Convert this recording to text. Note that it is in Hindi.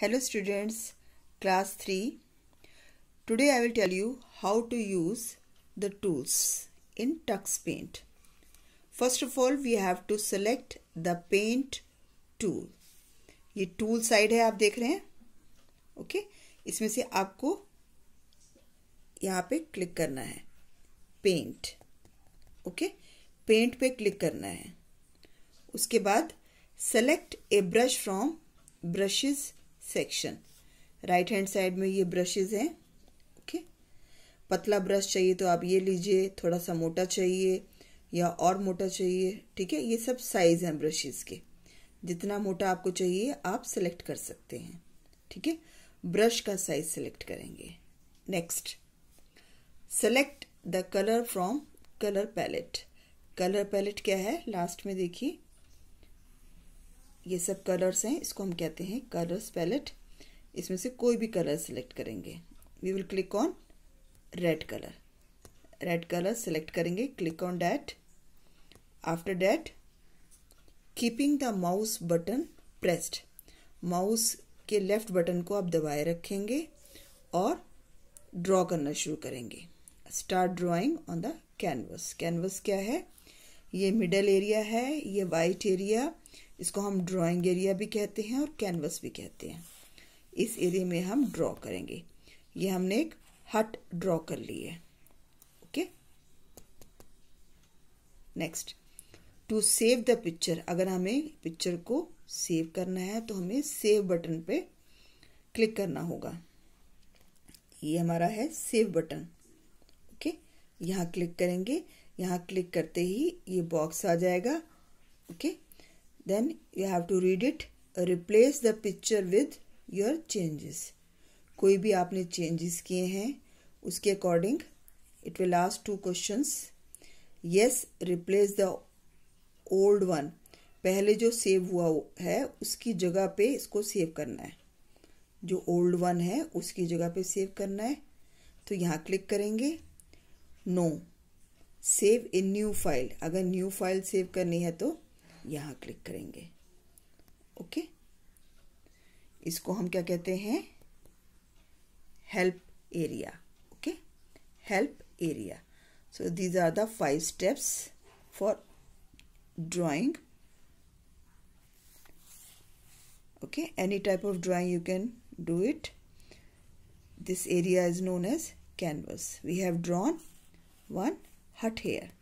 hello students class 3 today i will tell you how to use the tools in tux paint first of all we have to select the paint tool ये टूल साइड है आप देख रहे हैं ओके okay? इसमें से आपको यहाँ पे क्लिक करना है पेंट ओके पेंट पे क्लिक करना है उसके बाद select a brush from brushes section right hand side में ये ब्रशेज हैं ओके पतला ब्रश चाहिए तो आप ये लीजिए थोड़ा सा मोटा चाहिए या और मोटा चाहिए ठीक है ये सब साइज हैं ब्रशेज के जितना मोटा आपको चाहिए आप सेलेक्ट कर सकते हैं ठीक है ब्रश का साइज सेलेक्ट करेंगे next select the colour from colour palette colour palette क्या है लास्ट में देखिए ये सब कलर्स हैं इसको हम कहते हैं कलर्स पैलेट इसमें से कोई भी कलर सेलेक्ट करेंगे we will click on red colour red colour select करेंगे click on that after that keeping the mouse button pressed mouse के लेफ्ट बटन को आप दबाए रखेंगे और ड्रॉ करना शुरू करेंगे start drawing on the canvas canvas क्या है ये मिडल एरिया है ये वाइट एरिया इसको हम ड्राइंग एरिया भी कहते हैं और कैनवस भी कहते हैं इस एरिया में हम ड्रॉ करेंगे ये हमने एक हट ड्रॉ कर ली है okay next to save the picture अगर हमें पिक्चर को सेव करना है तो हमें सेव बटन पे क्लिक करना होगा ये हमारा है सेव बटन ओके यहाँ क्लिक करेंगे यहाँ क्लिक करते ही ये बॉक्स आ जाएगा okay okay? Then you have to read it. Replace the picture with your changes. कोई भी आपने changes किए हैं उसके according it will ask two questions. Yes, replace the old one. पहले जो सेव हुआ है उसकी जगह पे इसको सेव करना है जो ओल्ड वन है उसकी जगह पे सेव करना है तो यहाँ क्लिक करेंगे no save in new file अगर न्यू फाइल सेव करनी है तो यहाँ क्लिक करेंगे ओके इसको हम क्या कहते हैं help area okay help area so these are the five steps for drawing okay any type of drawing you can do it this area is known as canvas we have drawn one hut hair